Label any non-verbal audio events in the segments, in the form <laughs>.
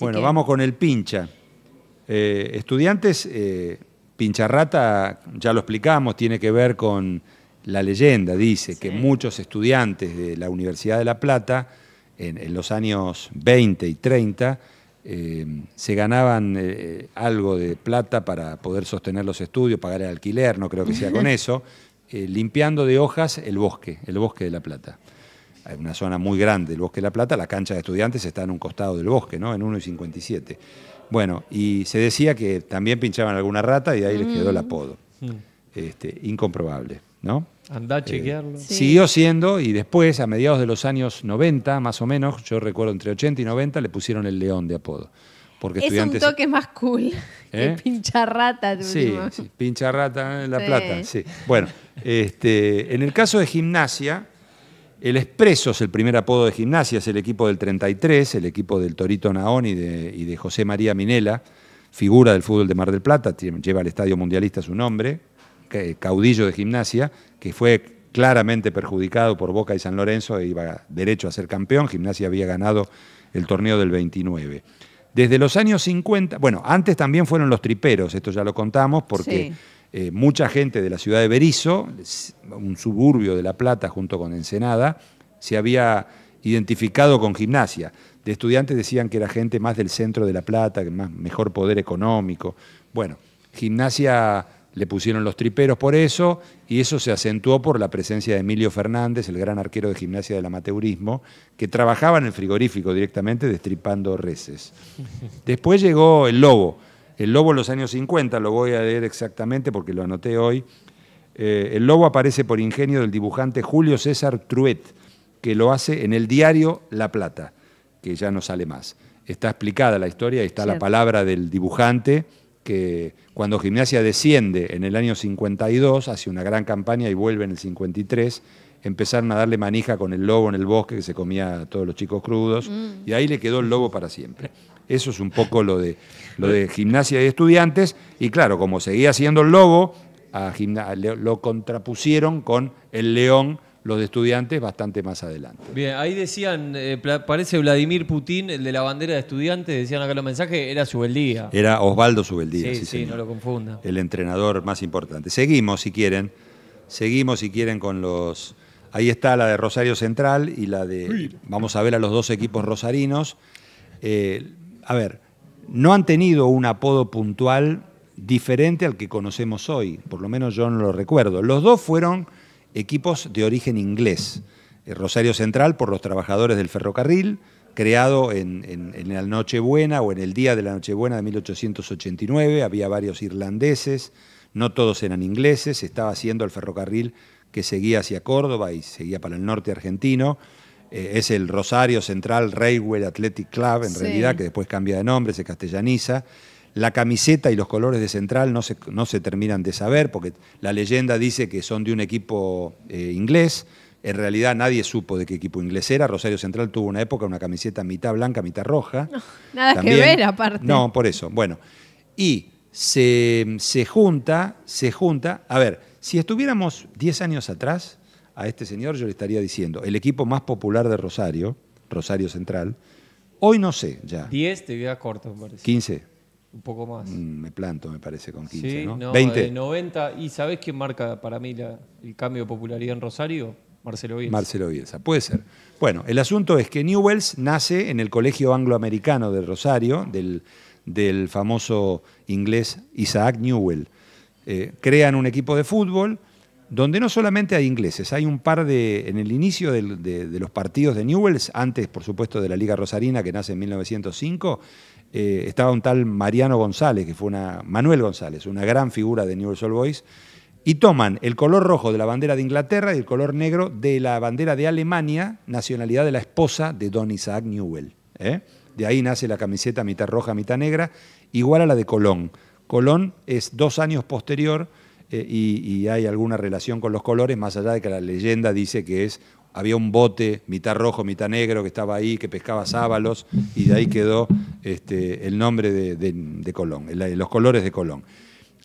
bueno, vamos con el pincha. Eh, estudiantes, eh, pincharrata, ya lo explicamos, tiene que ver con la leyenda, dice que muchos estudiantes de la Universidad de La Plata, en, los años 20 y 30, eh, se ganaban eh, algo de plata para poder sostener los estudios, pagar el alquiler, no creo que sea con <laughs> eso, limpiando de hojas el bosque, el bosque de La Plata hay una zona muy grande del Bosque de la Plata, la cancha de estudiantes está en un costado del bosque, ¿no? En 1 y 57. Bueno, y se decía que también pinchaban alguna rata y ahí les quedó el mm. apodo. Mm. Este, incomprobable, ¿no? Andá a eh, chequearlo. Siguió siendo y después, a mediados de los años 90, más o menos, yo recuerdo entre 80 y 90, le pusieron el león de apodo. Porque es un toque más cool que ¿Eh? pincha rata. Sí, sí, pincha rata en La Plata, sí. Bueno, este, en el caso de gimnasia, el Expreso es el primer apodo de gimnasia, es el equipo del 33, el equipo del Torito Naón y de, José María Minela, figura del fútbol de Mar del Plata, lleva al Estadio Mundialista su nombre, caudillo de gimnasia, que fue claramente perjudicado por Boca y San Lorenzo e iba derecho a ser campeón, gimnasia había ganado el torneo del 29. Desde los años 50, bueno, antes también fueron los triperos, esto ya lo contamos, porque eh, mucha gente de la ciudad de Berizo, un suburbio de La Plata junto con Ensenada, se había identificado con gimnasia. De estudiantes decían que era gente más del centro de La Plata, más, mejor poder económico. Bueno, gimnasia le pusieron los triperos por eso y eso se acentuó por la presencia de Emilio Fernández, el gran arquero de gimnasia del amateurismo, que trabajaba en el frigorífico directamente destripando reses. Después llegó el Lobo, el lobo en los años 50, lo voy a leer exactamente porque lo anoté hoy. Eh, el lobo aparece por ingenio del dibujante Julio César Truet, que lo hace en el diario La Plata, que ya no sale más. Está explicada la historia, está la palabra del dibujante que cuando Gimnasia desciende en el año 52, hace una gran campaña y vuelve en el 53, empezaron a darle manija con el lobo en el bosque que se comía a todos los chicos crudos, mm. y ahí le quedó el lobo para siempre. Eso es un poco lo de, lo de gimnasia y estudiantes, y claro, como seguía siendo el lobo, a lo contrapusieron con el león los de estudiantes bastante más adelante. Bien, ahí decían, eh, parece Vladimir Putin, el de la bandera de estudiantes, decían acá los mensajes, era Subeldía. Era Osvaldo Subeldía, sí, sí no lo confunda. El entrenador más importante. Seguimos, si quieren, seguimos, si quieren, con los Ahí está la de Rosario Central y la de. Vamos a ver a los dos equipos rosarinos. Eh, a ver, no han tenido un apodo puntual diferente al que conocemos hoy, por lo menos yo no lo recuerdo. Los dos fueron equipos de origen inglés. Eh, Rosario Central por los trabajadores del ferrocarril, creado en, la Nochebuena o en el día de la Nochebuena de 1889, había varios irlandeses, no todos eran ingleses, estaba haciendo el ferrocarril que seguía hacia Córdoba y seguía para el norte argentino. Eh, es el Rosario Central Railway Athletic Club, en realidad, que después cambia de nombre, se castellaniza. La camiseta y los colores de Central no se, no se terminan de saber, porque la leyenda dice que son de un equipo eh, inglés. En realidad nadie supo de qué equipo inglés era. Rosario Central tuvo una época una camiseta mitad blanca, mitad roja. No, <laughs> nada que ver, aparte. No, por eso. Bueno. Y se, se junta, se junta. A ver, si estuviéramos 10 años atrás, a este señor yo le estaría diciendo, el equipo más popular de Rosario, Rosario Central, hoy no sé ya. 10 te queda corto, me parece. 15. Un poco más. Mm, me planto, me parece, con 15, ¿no? 20. 90. ¿Y sabes qué marca para mí el cambio de popularidad en Rosario? Marcelo Bielsa. Marcelo Bielsa, puede ser. Bueno, el asunto es que Newells nace en el Colegio Angloamericano de Rosario, del, del famoso inglés Isaac Newell. Eh, crean un equipo de fútbol donde no solamente hay ingleses, hay un par de, en el inicio de, los partidos de Newells, antes por supuesto de la Liga Rosarina que nace en 1905, eh, estaba un tal Mariano González, que fue una, Manuel González, una gran figura de Newells All Boys, y toman el color rojo de la bandera de Inglaterra y el color negro de la bandera de Alemania, nacionalidad de la esposa de Don Isaac Newell. ¿eh? De ahí nace la camiseta mitad roja, mitad negra, igual a la de Colón. Colón es dos años posterior eh, y, hay alguna relación con los colores, más allá de que la leyenda dice que es, había un bote, mitad rojo, mitad negro, que estaba ahí, que pescaba sábalos, y de ahí quedó este, el nombre de, Colón, los colores de Colón.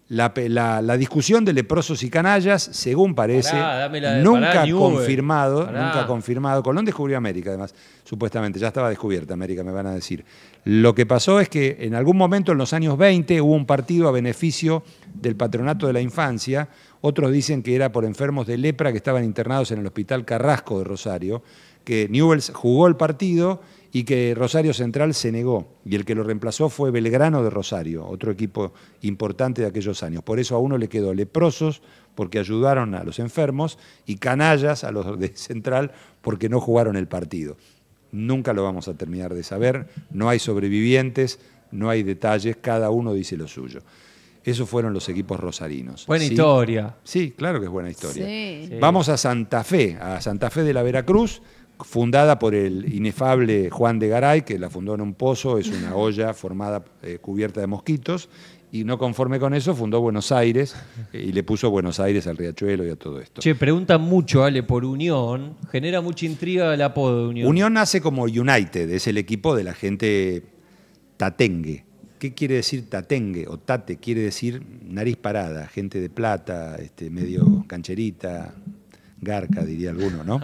La, discusión de leprosos y canallas, según parece, nunca ha confirmado, nunca confirmado. Colón descubrió América, además, supuestamente, ya estaba descubierta América, me van a decir. Lo que pasó es que en algún momento, en los años 20, hubo un partido a beneficio del Patronato de la Infancia, otros dicen que era por enfermos de lepra que estaban internados en el Hospital Carrasco de Rosario, que Newells jugó el partido y que Rosario Central se negó. Y el que lo reemplazó fue Belgrano de Rosario, otro equipo importante de aquellos años. Por eso a uno le quedó leprosos, porque ayudaron a los enfermos, y canallas a los de Central, porque no jugaron el partido. Nunca lo vamos a terminar de saber, no hay sobrevivientes, no hay detalles, cada uno dice lo suyo. Esos fueron los equipos rosarinos. Buena historia. Sí, claro que es buena historia. Vamos a Santa Fe, a Santa Fe de la Veracruz, fundada por el inefable Juan de Garay, que la fundó en un pozo, es una <laughs> olla formada, eh, cubierta de mosquitos, y no conforme con eso, fundó Buenos Aires eh, y le puso Buenos Aires al riachuelo y a todo esto. Che, preguntan mucho, Ale, por Unión. Genera mucha intriga el apodo de Unión. Unión nace como United, es el equipo de la gente tatengue ¿Qué quiere decir tatengue o tate? Quiere decir nariz parada, gente de plata, este, medio cancherita, garca, diría alguno, ¿no?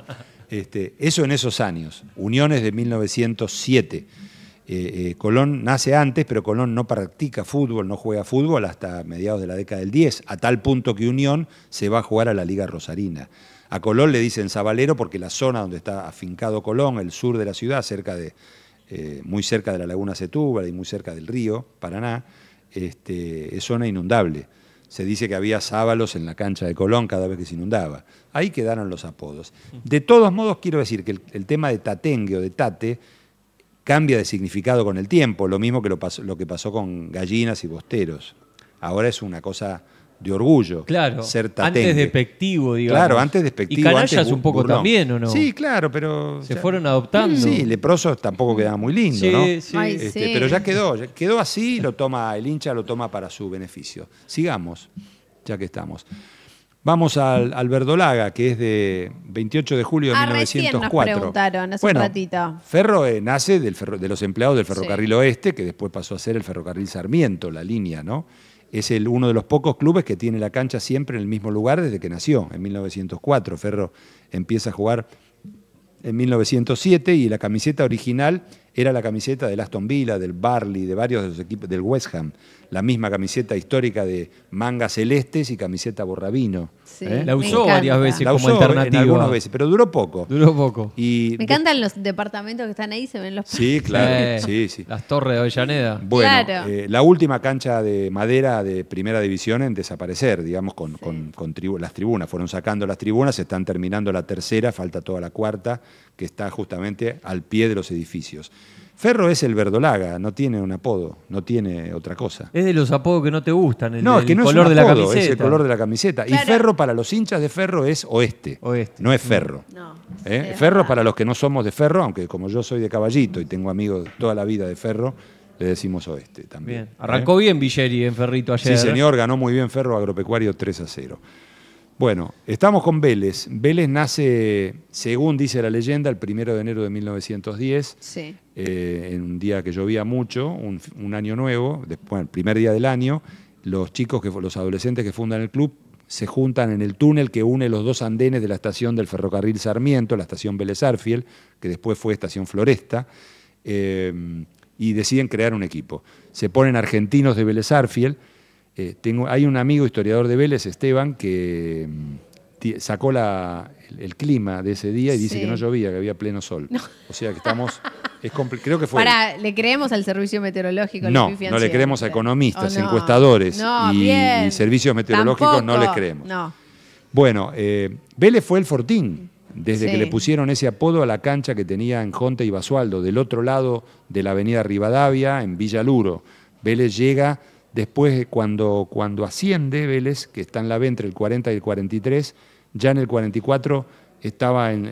Este, eso en esos años, uniones de 1907. Eh, eh, Colón nace antes, pero Colón no practica fútbol, no juega fútbol hasta mediados de la década del 10, a tal punto que Unión se va a jugar a la Liga Rosarina. A Colón le dicen Zabalero porque la zona donde está afincado Colón, el sur de la ciudad, cerca de, eh, muy cerca de la laguna Setúbal y muy cerca del río Paraná, este, es zona inundable. Se dice que había sábalos en la cancha de Colón cada vez que se inundaba. Ahí quedaron los apodos. De todos modos, quiero decir que el, tema de tatengue o de tate cambia de significado con el tiempo, lo mismo que lo, lo que pasó con gallinas y bosteros. Ahora es una cosa de orgullo. Claro. Ser de Antes despectivo, Claro, antes despectivo. Y canallas un poco también, ¿o no? Sí, claro, pero. Se fueron adoptando. Sí, leprosos tampoco quedaba muy lindo, ¿no? Sí. Este, sí. Pero ya quedó, quedó así, lo toma, el hincha lo toma para su beneficio. Sigamos, ya que estamos. Vamos al, al Verdolaga, que es de 28 de julio de 1904. Ah, ferro eh, nace de los empleados del ferrocarril oeste, que después pasó a ser el ferrocarril Sarmiento, la línea, ¿no? es el, uno de los pocos clubes que tiene la cancha siempre en el mismo lugar desde que nació, en 1904. Ferro empieza a jugar en 1907 y la camiseta original era la camiseta del Aston Villa, del Barley, de varios de los equipos, del West Ham. La misma camiseta histórica de mangas celestes y camiseta borravino. ¿eh? La usó varias veces la usó alternativa. algunas veces, pero duró poco. Duró poco. me encantan los departamentos que están ahí, se ven los Sí, claro. Eh, sí, sí. Las torres de Avellaneda. Eh, la última cancha de madera de primera división en desaparecer, digamos, con, las tribunas. Fueron sacando las tribunas, se están terminando la tercera, falta toda la cuarta, que está justamente al pie de los edificios. Ferro es el verdolaga, no tiene un apodo, no tiene otra cosa. Es de los apodos que no te gustan, el, no, es que el no color es un apodo, de la camiseta. Es el color de la camiseta. Y Ferro para los hinchas de Ferro es oeste, oeste. no es Ferro. ¿Eh? ferro para los que no somos de Ferro, aunque como yo soy de Caballito y tengo amigos toda la vida de Ferro, le decimos oeste también. Arrancó ¿Eh? bien Villeri en Ferrito ayer. Sí, señor, ganó muy bien Ferro Agropecuario 3 a 0. Bueno, estamos con Vélez. Vélez nace, según dice la leyenda, el primero de enero de 1910, eh, en un día que llovía mucho, un, año nuevo, el primer día del año, los chicos, los adolescentes que fundan el club se juntan en el túnel que une los dos andenes de la estación del ferrocarril Sarmiento, la estación Vélez Arfiel, que después fue estación Floresta, eh, y deciden crear un equipo. Se ponen argentinos de Vélez Arfiel, eh, hay un amigo historiador de Vélez, Esteban, que mm, sacó la, el, clima de ese día y dice que no llovía, que había pleno sol. O sea que estamos... creo que ¿le creemos al servicio meteorológico? No, no le creemos a economistas, encuestadores y, servicios meteorológicos, no le creemos. Bueno, eh, Vélez fue el fortín desde que le pusieron ese apodo a la cancha que tenía en Jonte y Basualdo, del otro lado de la avenida Rivadavia, en Villaluro. Vélez llega Después, cuando, cuando asciende Vélez, que está en la B entre el 40 y el 43, ya en el 44 estaba en,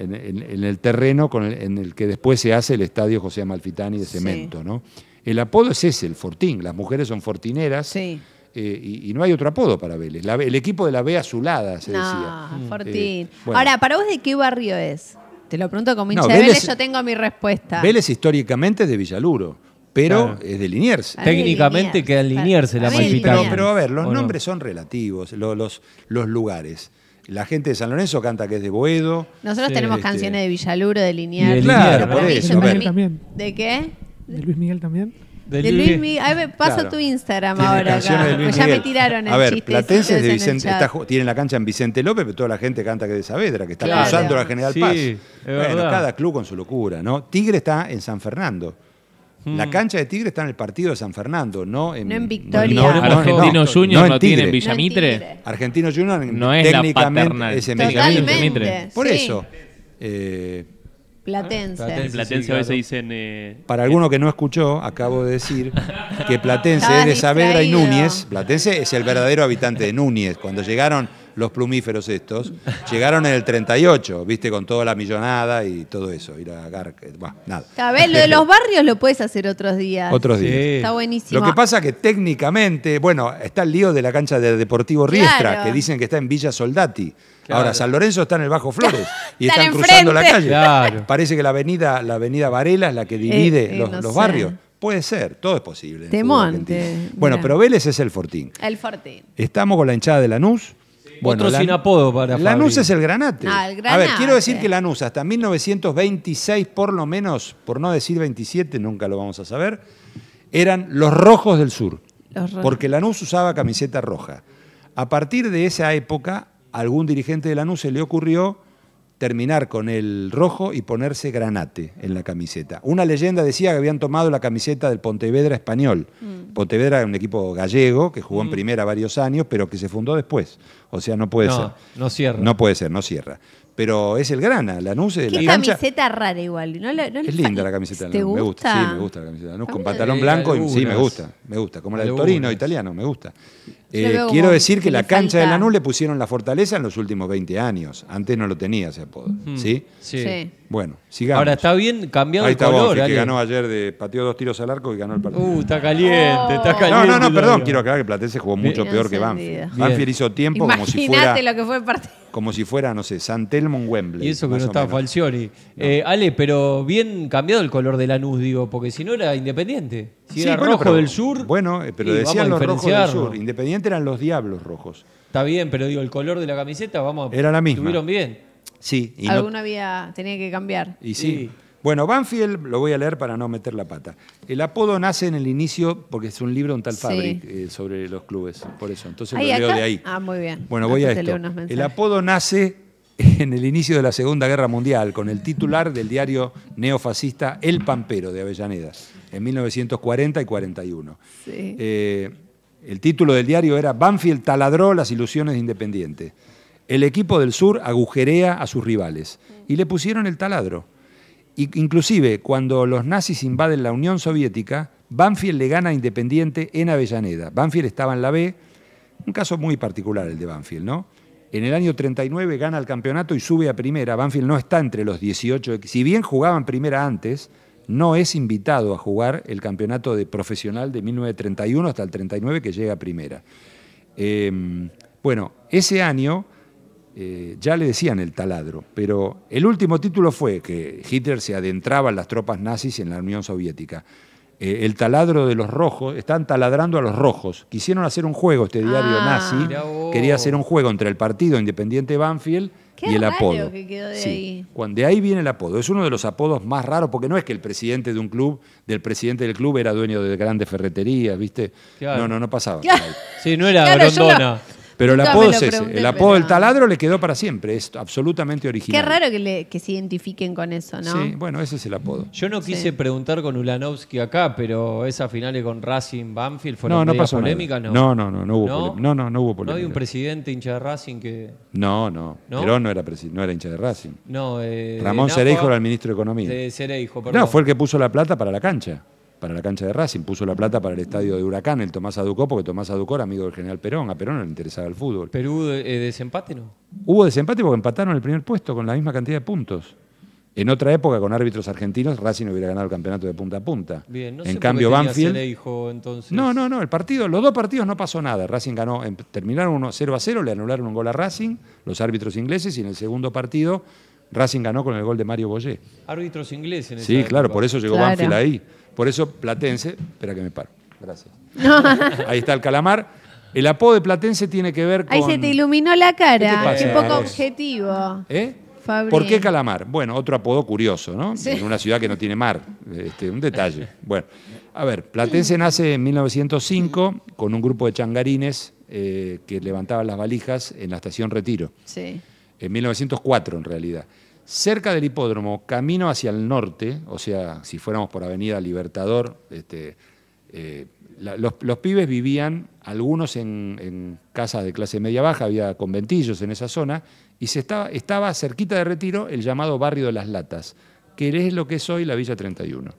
el terreno en el que después se hace el estadio José Amalfitani de cemento. ¿no? El apodo es ese, el Fortín. Las mujeres son fortineras. Eh, y, no hay otro apodo para Vélez. el equipo de la B azulada, se no, Fortín. Eh, Ahora, ¿para vos de qué barrio es? Te lo pregunto como hincha de Vélez, yo tengo mi respuesta. Vélez históricamente es de Villaluro pero es de Liniers. Técnicamente queda en Liniers la Malpita. pero, a ver, los nombres son relativos, los, los, lugares. La gente de San Lorenzo canta que es de Boedo. Nosotros eh, tenemos este, canciones de Villaluro, de Liniers. De claro, por eso. ¿De qué? ¿De Luis Miguel también? De, Luis, Miguel. Ahí paso tu Instagram ahora. Acá, ya me tiraron el A ver, de Vicente, la cancha en Vicente López, pero toda la gente canta que es de Saavedra, que está cruzando la General Paz. cada club con su locura, ¿no? Tigre está en San Fernando. La mm. cancha de Tigre está en el partido de San Fernando, no en, no en Victoria. No, Juniors Argentino no, tiene en Villamitre. Argentino Junior no es técnicamente es en Villamitre. Por eso. Eh, ah, Platense. Platense, a veces dicen. Eh, para alguno que no escuchó, acabo de decir que Platense es de Saavedra y Núñez. Platense es el verdadero habitante de Núñez. Cuando llegaron los plumíferos estos, llegaron en el 38, viste, con toda la millonada y todo eso, ir a nada. ver, lo de los <laughs> barrios lo puedes hacer otros días. Otros días. Está buenísimo. Lo que pasa que técnicamente, bueno, está el lío de la cancha de Deportivo Riestra, que dicen que está en Villa Soldati. Ahora, San Lorenzo está en el Bajo Flores <laughs> y están, cruzando la calle. Parece que la avenida, la avenida Varela es la que divide eh, eh, los, barrios. Puede ser, todo es posible. Te Bueno, pero Vélez es el Fortín. El Fortín. Estamos con la hinchada de Lanús. Bueno, sin apodo para Lanús es el granate. Ah, a ver, quiero decir que Lanús hasta 1926 por lo menos, por no decir 27, nunca lo vamos a saber, eran los rojos del sur. porque la Porque Lanús usaba camiseta roja. A partir de esa época, a algún dirigente de Lanús se le ocurrió terminar con el rojo y ponerse granate en la camiseta. Una leyenda decía que habían tomado la camiseta del Pontevedra español. Mm. Pontevedra era un equipo gallego que jugó en mm. primera varios años, pero que se fundó después. O sea, no puede ser. No cierra. No puede ser, no cierra. Pero es el grana, La es de la cancha. camiseta rara igual. es linda la camiseta Me gusta, sí, me gusta la camiseta con pantalón blanco y sí, me gusta, me gusta. Como la del Torino italiano, me gusta. Eh, quiero decir que, la cancha falta. de Lanús le pusieron la fortaleza en los últimos 20 años. Antes no lo tenía ese apodo. ¿sí? ¿sí? Bueno, sigamos. Ahora está bien cambiado Ahí está el color. que ganó ayer, de, pateó dos tiros al arco y ganó el partido. Uh, está caliente, está oh. caliente. No, no, no, perdón. Quiero aclarar que Platense jugó mucho peor que Banfield. Banfield hizo tiempo como si fuera... lo que fue el partido. Como si fuera, no sé, Santelmo en Wembley. Y eso que no estaba Falcioni. Eh, Ale, pero bien cambiado el color de Lanús, digo, porque si no era independiente. Si era rojo del sur... Bueno, eh, pero decían los rojos del sur. Independiente eran los Diablos Rojos. Está bien, pero digo, el color de la camiseta, vamos, era la misma. Estuvieron bien. Sí. Alguna había, tenía que cambiar. Y sí. Bueno, Banfield, lo voy a leer para no meter la pata. El apodo nace en el inicio, porque es un libro, un tal Fabric, eh, sobre los clubes, por eso. Entonces lo leo de ahí. Ah, muy bien. Bueno, ah, voy a pues esto. El apodo nace <laughs> en el inicio de la Segunda Guerra Mundial, con el titular del diario neofascista El Pampero de Avellaneda, en 1940 y 41. Sí. Eh, el título del diario era Banfield taladró las ilusiones de Independiente. El equipo del sur agujerea a sus rivales. Y le pusieron el taladro. Inclusive, cuando los nazis invaden la Unión Soviética, Banfield le gana a Independiente en Avellaneda. Banfield estaba en la B, un caso muy particular el de Banfield, ¿no? En el año 39 gana el campeonato y sube a primera. Banfield no está entre los 18, si bien jugaban primera antes, no es invitado a jugar el campeonato de profesional de 1931 hasta el 39 que llega primera. Em, bueno, ese año eh, ya le decían el taladro, pero el último título fue que Hitler se adentraba en las tropas nazis en la Unión Soviética. Eh, el taladro de los rojos, están taladrando a los rojos. Quisieron hacer un juego, este diario ah, nazi quería hacer un juego entre el partido independiente Banfield y el apodo. de ahí. Cuando ahí viene el apodo. Es uno de los apodos más raros, porque no es que el presidente de un club, del presidente del club, era dueño de grandes ferreterías, ¿viste? No, no, no pasaba. Sí, no era claro, pero el apodo es ese. El apodo del taladro le quedó para siempre. Es absolutamente original. Qué raro que, se identifiquen con eso, ¿no? Sí, bueno, ese es el apodo. Yo no quise preguntar con Ulanovsky acá, pero esas finales con Racing Banfield fueron no, no pasó polémica, ¿no? No, no, no, hubo polémica. No, hay un presidente hincha de Racing que. No, no. Perón no era, hincha de Racing. No, eh, Ramón Cereijo era el ministro de Economía. De eh, Cereijo, No, fue el que puso la plata para la cancha para la cancha de Racing, puso la plata para el estadio de Huracán, el Tomás Aducó, porque Tomás Aducó era amigo del general Perón, a Perón no le interesaba el fútbol. ¿Pero hubo eh, desempate no? Hubo desempate porque empataron el primer puesto con la misma cantidad de puntos. En otra época, con árbitros argentinos, Racing hubiera ganado el campeonato de punta a punta. Bien, no en cambio, Banfield. dijo entonces. No, no, no. El partido, los dos partidos no pasó nada. Racing ganó, terminaron 0 a 0, le anularon un gol a Racing, los árbitros ingleses, y en el segundo partido Racing ganó con el gol de Mario Boyé. Árbitros ingleses. En sí, claro, por eso llegó Banfield ahí. Por eso Platense, espera que me paro, gracias. ahí está el calamar. El apodo de Platense tiene que ver con... Ahí se te iluminó la cara, qué, poco objetivo. ¿Eh? ¿Por qué calamar? Bueno, otro apodo curioso, ¿no? En una ciudad que no tiene mar. Este, un detalle. Bueno, a ver, Platense nace en 1905 con un grupo de changarines eh, que levantaban las valijas en la estación Retiro. Sí. En 1904, en realidad cerca del hipódromo, camino hacia el norte, o sea, si fuéramos por Avenida Libertador, este, eh, los, pibes vivían, algunos en, casas de clase media baja, había conventillos en esa zona, y se estaba, estaba cerquita de Retiro el llamado barrio de las Latas, que es lo que es hoy la Villa 31.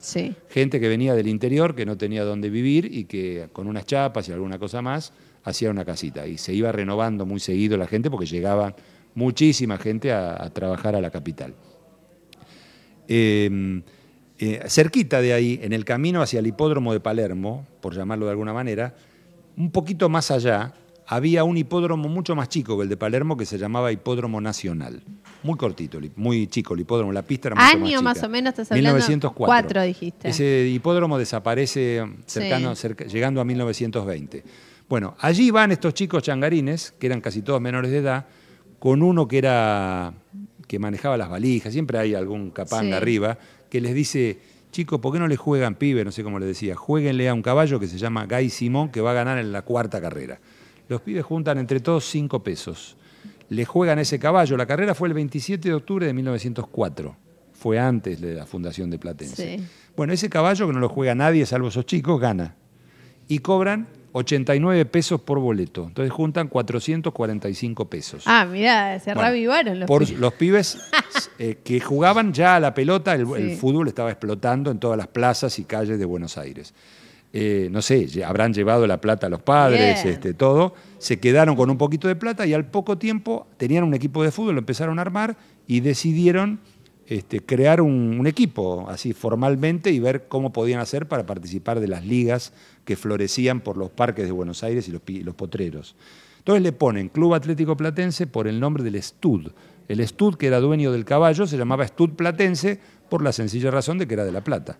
Gente que venía del interior, que no tenía dónde vivir y que con unas chapas y alguna cosa más hacía una casita. Y se iba renovando muy seguido la gente porque llegaba muchísima gente a, trabajar a la capital. Em, eh, cerquita de ahí, en el camino hacia el hipódromo de Palermo, por llamarlo de alguna manera, un poquito más allá, había un hipódromo mucho más chico que el de Palermo que se llamaba Hipódromo Nacional. Muy cortito, muy chico el hipódromo, la pista era mucho más chica. más o menos, estás hablando 1904. dijiste. Ese hipódromo desaparece cercano, llegando a 1920. Bueno, allí van estos chicos changarines, que eran casi todos menores de edad, con uno que era que manejaba las valijas, siempre hay algún capán de arriba, que les dice, chicos, ¿por qué no le juegan pibe? No sé cómo le decía, jueguenle a un caballo que se llama Guy Simón, que va a ganar en la cuarta carrera. Los pibes juntan entre todos cinco pesos. Le juegan ese caballo. La carrera fue el 27 de octubre de 1904. Fue antes de la fundación de Platense. Bueno, ese caballo que no lo juega nadie, salvo esos chicos, gana. Y cobran 89 pesos por boleto. Entonces juntan 445 pesos. Ah, mirá, se reavivaron los por Los pibes <laughs> eh, que jugaban ya a la pelota, el, fútbol estaba explotando en todas las plazas y calles de Buenos Aires. Eh, no sé, habrán llevado la plata a los padres, este, todo. Se quedaron con un poquito de plata y al poco tiempo tenían un equipo de fútbol, lo empezaron a armar y decidieron este, crear un, equipo así formalmente y ver cómo podían hacer para participar de las ligas que florecían por los parques de Buenos Aires y los, potreros. Entonces le ponen Club Atlético Platense por el nombre del Stud. El Stud que era dueño del caballo se llamaba Stud Platense por la sencilla razón de que era de La Plata.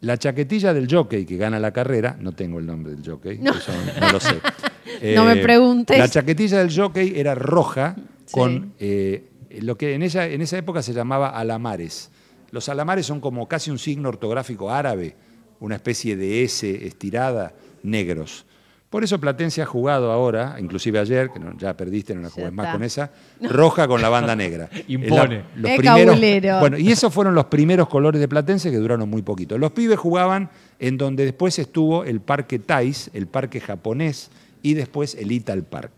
La chaquetilla del jockey que gana la carrera, no tengo el nombre del jockey, no, lo sé. <laughs> no me eh, preguntes. La chaquetilla del jockey era roja con eh, eh, lo que en, esa época se llamaba alamares. Los alamares son como casi un signo ortográfico árabe, una especie de S estirada, negros. Por eso Platense ha jugado ahora, inclusive ayer, que ya perdiste, no la jugué más con esa, <laughs> roja con la banda negra. <laughs> Impone. Eh, los primeros, bueno, y esos fueron los primeros colores de Platense que duraron muy poquito. Los pibes jugaban en donde después estuvo el Parque Tais, el Parque japonés, y después el Ital Park.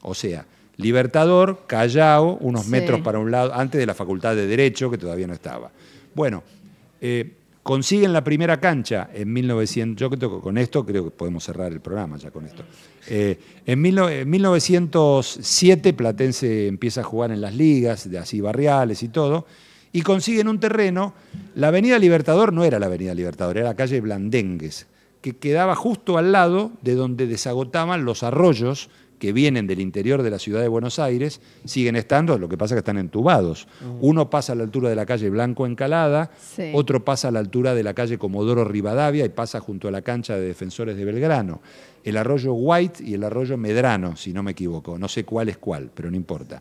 O sea, Libertador, Callao, unos metros para un lado, antes de la Facultad de Derecho, que todavía no estaba. Bueno, eh, consiguen la primera cancha en 1900, yo creo que con esto creo que podemos cerrar el programa ya con esto. Eh, en, 1907 Platense empieza a jugar en las ligas, de así barriales y todo, y consiguen un terreno, la Avenida Libertador no era la Avenida Libertador, era la calle Blandengues, que quedaba justo al lado de donde desagotaban los arroyos que vienen del interior de la ciudad de Buenos Aires siguen estando, lo que pasa es que están entubados. Mm. Uno pasa a la altura de la calle Blanco Encalada, otro pasa a la altura de la calle Comodoro Rivadavia y pasa junto a la cancha de defensores de Belgrano. El arroyo White y el arroyo Medrano, si no me equivoco, no sé cuál es cuál, pero no importa.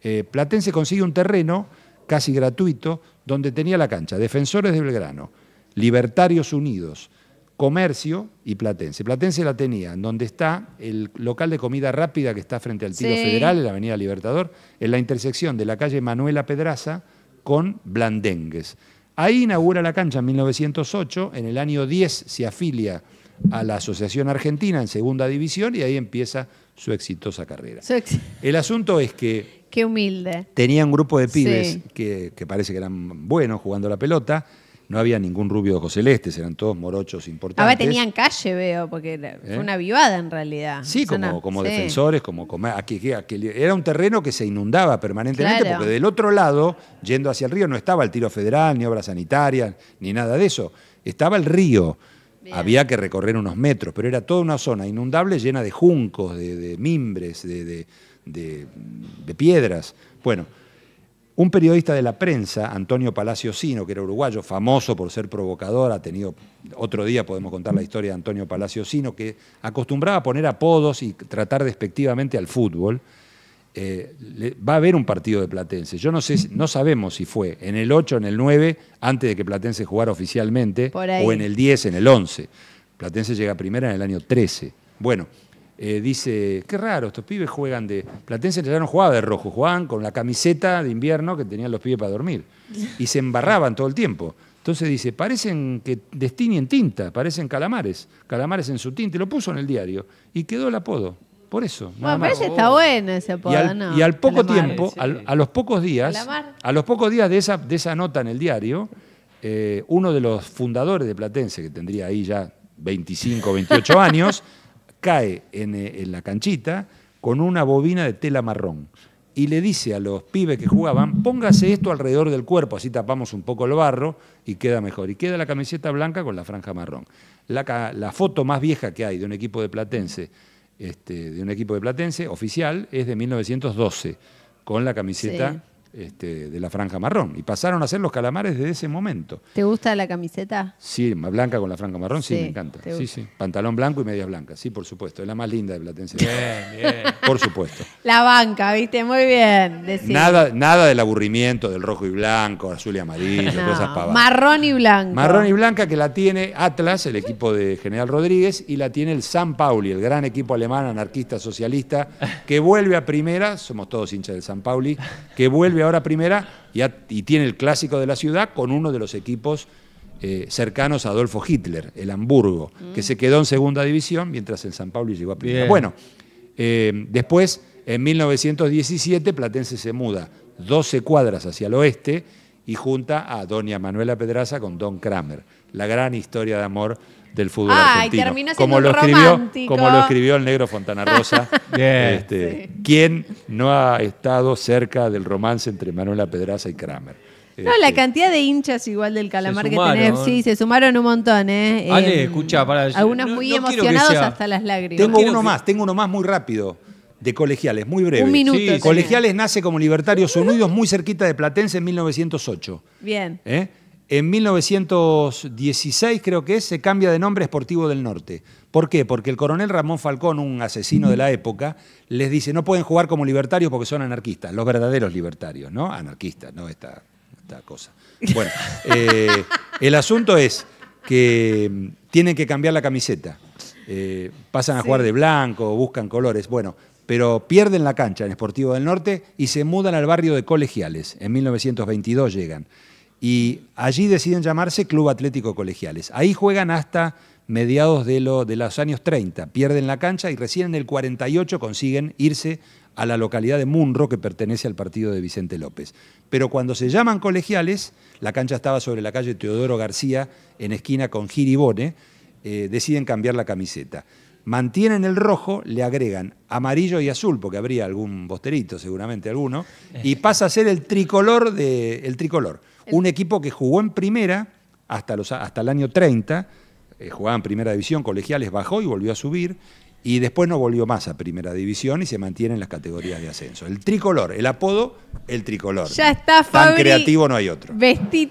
Eh, Platense consigue un terreno casi gratuito donde tenía la cancha Defensores de Belgrano, Libertarios Unidos, Comercio y Platense. Platense la tenía, en donde está el local de comida rápida que está frente al Tiro Federal, en la Avenida Libertador, en la intersección de la calle Manuela Pedraza con Blandengues. Ahí inaugura la cancha en 1908, en el año 10 se afilia a la Asociación Argentina en Segunda División y ahí empieza su exitosa carrera. El asunto es que... Qué humilde. Tenía un grupo de pibes que parece que eran buenos jugando la pelota no había ningún rubio ojos celestes, eran todos morochos importantes. Ahora tenían calle, veo, porque ¿Eh? fue una vivada en realidad. Sí, como, como defensores, como, como aquí, era un terreno que se inundaba permanentemente porque del otro lado, yendo hacia el río, no estaba el tiro federal, ni obras sanitarias, ni nada de eso. Estaba el río. Había que recorrer unos metros, pero era toda una zona inundable llena de juncos, de, mimbres, de, de, de piedras. Bueno, un periodista de la prensa, Antonio Palacio Sino, que era uruguayo, famoso por ser provocador, ha tenido, otro día podemos contar la historia de Antonio Palacio Sino, que acostumbraba a poner apodos y tratar despectivamente al fútbol. Eh, va a haber un partido de Platense. Yo no sé, no sabemos si fue en el 8, en el 9, antes de que Platense jugara oficialmente, o en el 10, en el 11. Platense llega primera en el año 13. Bueno, eh, dice, qué raro, estos pibes juegan de... Platense ya no jugaba de rojo, jugaban con la camiseta de invierno que tenían los pibes para dormir. <laughs> Y se embarraban todo el tiempo. Entonces dice, parecen que en tinta, parecen calamares, calamares en su tinta. Y lo puso en el diario y quedó el apodo. Por eso. Bueno, parece que está bueno ese apodo, y al, ¿no? Y al poco tiempo, a los pocos días, a los pocos días de esa, de esa nota en el diario, eh, uno de los fundadores de Platense, que tendría ahí ya 25, 28 <laughs> años, cae eh, en, la canchita con una bobina de tela marrón y le dice a los pibes que jugaban, póngase esto alrededor del cuerpo, así tapamos un poco el barro y queda mejor. Y queda la camiseta blanca con la franja marrón. La, foto más vieja que hay de un equipo de Platense, este, de un equipo de Platense oficial, es de 1912, con la camiseta este, de la franja marrón. Y pasaron a ser los calamares de ese momento. ¿Te gusta la camiseta? Sí, blanca con la franja marrón, sí, me encanta. Sí, sí. Pantalón blanco y medias blancas, sí, por supuesto. Es la más linda de Platense. Bien, bien. Por supuesto. La banca, viste, muy bien. Nada, nada del aburrimiento del rojo y blanco, azul y amarillo, no, cosas pavadas. Marrón y blanco. Marrón y blanca que la tiene Atlas, el equipo de General Rodríguez, y la tiene el San Pauli, el gran equipo alemán anarquista socialista, que vuelve a primera, somos todos hinchas del San Pauli, que vuelve a ahora primera y, tiene el clásico de la ciudad con uno de los equipos eh, cercanos a Adolfo Hitler, el Hamburgo, que se quedó en segunda división mientras el San Pablo llegó a primera. Bueno, eh, después, en 1917, Platense se muda 12 cuadras hacia el oeste y junta a doña Manuela Pedraza con Don Kramer, la gran historia de amor del fútbol argentino. Como lo, escribió, como lo escribió el negro Fontana Rosa, <laughs> este, ¿quién no ha estado cerca del romance entre Manuela Pedraza y Kramer? No, la este, cantidad de hinchas igual del calamar que tenés, sí, se sumaron un montón, ¿eh? eh Ale, escucha, para Algunos muy emocionados hasta las lágrimas. Tengo uno más, tengo uno más muy rápido de colegiales, muy breve. Sí, colegiales nace como Libertarios Unidos muy cerquita de Platense en 1908. Bien. ¿Eh? En 1916 creo que es, se cambia de nombre a Esportivo del Norte. ¿Por qué? Porque el coronel Ramón Falcón, un asesino de la época, les dice, no pueden jugar como libertarios porque son anarquistas, los verdaderos libertarios, ¿no? Anarquistas, no esta, esta cosa. Bueno, <laughs> eh, el asunto es que mm, tienen que cambiar la camiseta. Eh, pasan a jugar de blanco, buscan colores. Bueno, pero pierden la cancha en Esportivo del Norte y se mudan al barrio de Colegiales. En 1922 llegan y allí deciden llamarse Club Atlético Colegiales. Ahí juegan hasta mediados de, los años 30, pierden la cancha y recién en el 48 consiguen irse a la localidad de Munro, que pertenece al partido de Vicente López. Pero cuando se llaman colegiales, la cancha estaba sobre la calle Teodoro García, en esquina con Giribone, eh, deciden cambiar la camiseta. Mantienen el rojo, le agregan amarillo y azul, porque habría algún bosterito, seguramente alguno, y eh. pasa a ser el tricolor de, el tricolor un equipo que jugó en primera hasta, los, hasta el año 30, eh, jugaba en primera división, colegiales, bajó y volvió a subir, y después no volvió más a primera división y se mantiene en las categorías de ascenso. El tricolor, el apodo, el tricolor. Ya está, Fabri. Tan creativo no hay otro. Vestido.